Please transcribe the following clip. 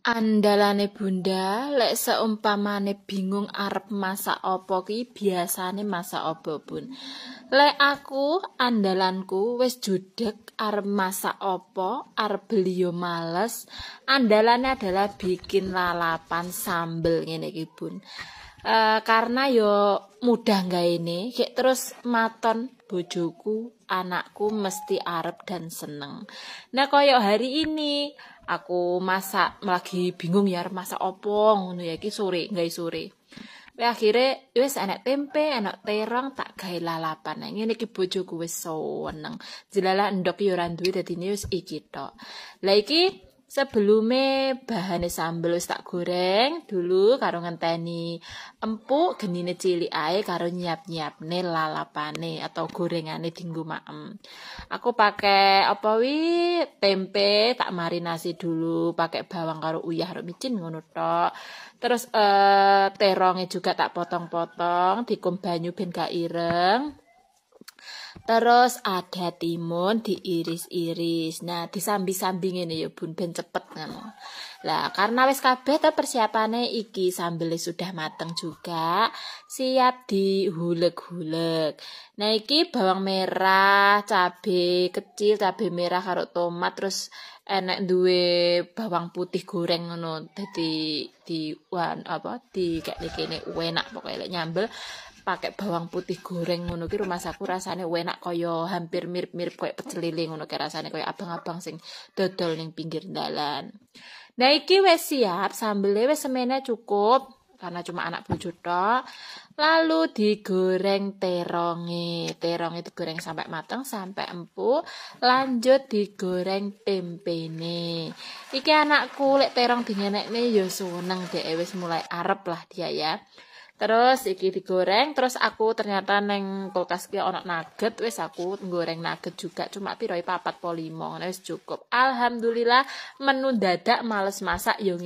Andalane bunda lek seumpamane bingung arep masak opo ki biasane masak opo bun. Lek aku andalanku wis judek arep masak opo arep beliau males. Andalane adalah bikin lalapan sambel ngene iki bun. Eh, karena yo mudah nggak ini kayak terus maton bojoku anakku mesti arep dan seneng nah koyok hari ini aku masak lagi bingung ya masak opo ngono ya sore nggak sore Ya, akhirnya wes enak tempe, enak terong, tak gawe lalapan. Nah, ngene iki bojoku seneng. Jelala endok yo ora dari ini wis iki tok. Sebelumnya bahannya sambel wis tak goreng dulu karo ngenteni empuk genine cilik ae karo nyiap lalapan lalapane atau gorengane dinggo maem. Aku pakai apa wi tempe tak marinasi dulu pakai bawang karo uyah karo micin ngono tok. Terus eh juga tak potong-potong dikum banyu ben gak ireng. Terus ada timun diiris-iris. Nah, disambi-sambi ngene ya Bun ben cepet ngono. Lah, karena wis kabeh to persiapane iki sambele sudah mateng juga, siap dihulek-hulek. Nah, iki bawang merah, cabe kecil, cabe merah karo tomat terus enek duwe bawang putih goreng ngono dadi di wan apa di kayak kene enak pokoke nyambel pakai bawang putih goreng ngono ki rumah saku rasane enak koyo hampir mirip-mirip koyo pecel lele ngono ki rasane abang-abang sing dodol ning pinggir dalan. Nah iki wes siap, sambele wes semene cukup karena cuma anak bojo tok. Lalu digoreng terongi. Terong itu goreng sampai matang sampai empuk. Lanjut digoreng tempe nih. Iki anakku lek terong dingenekne nih. Ya seneng dhek wes mulai arep lah dia ya. Terus iki digoreng, terus aku ternyata neng kulkas ki ono nugget, wis aku goreng nugget juga cuma piroi e, papat polimong, wes cukup. Alhamdulillah menu dadak males masak yo